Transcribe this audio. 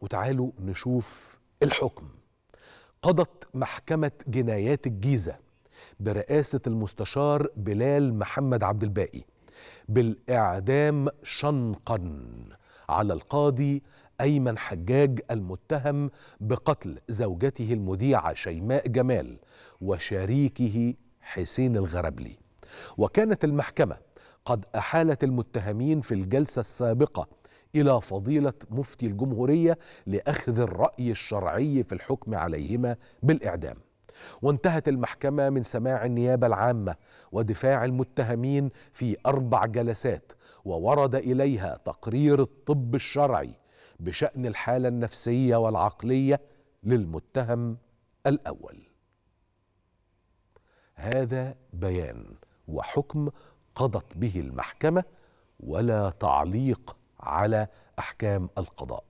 وتعالوا نشوف الحكم قضت محكمة جنايات الجيزة برئاسة المستشار بلال محمد عبد الباقي بالإعدام شنقا على القاضي أيمن حجاج المتهم بقتل زوجته المذيعة شيماء جمال وشريكه حسين الغربلي وكانت المحكمة قد أحالت المتهمين في الجلسة السابقة إلى فضيلة مفتي الجمهورية لأخذ الرأي الشرعي في الحكم عليهما بالإعدام وانتهت المحكمة من سماع النيابة العامة ودفاع المتهمين في أربع جلسات وورد إليها تقرير الطب الشرعي بشأن الحالة النفسية والعقلية للمتهم الأول هذا بيان وحكم قضت به المحكمة ولا تعليق على احكام القضاء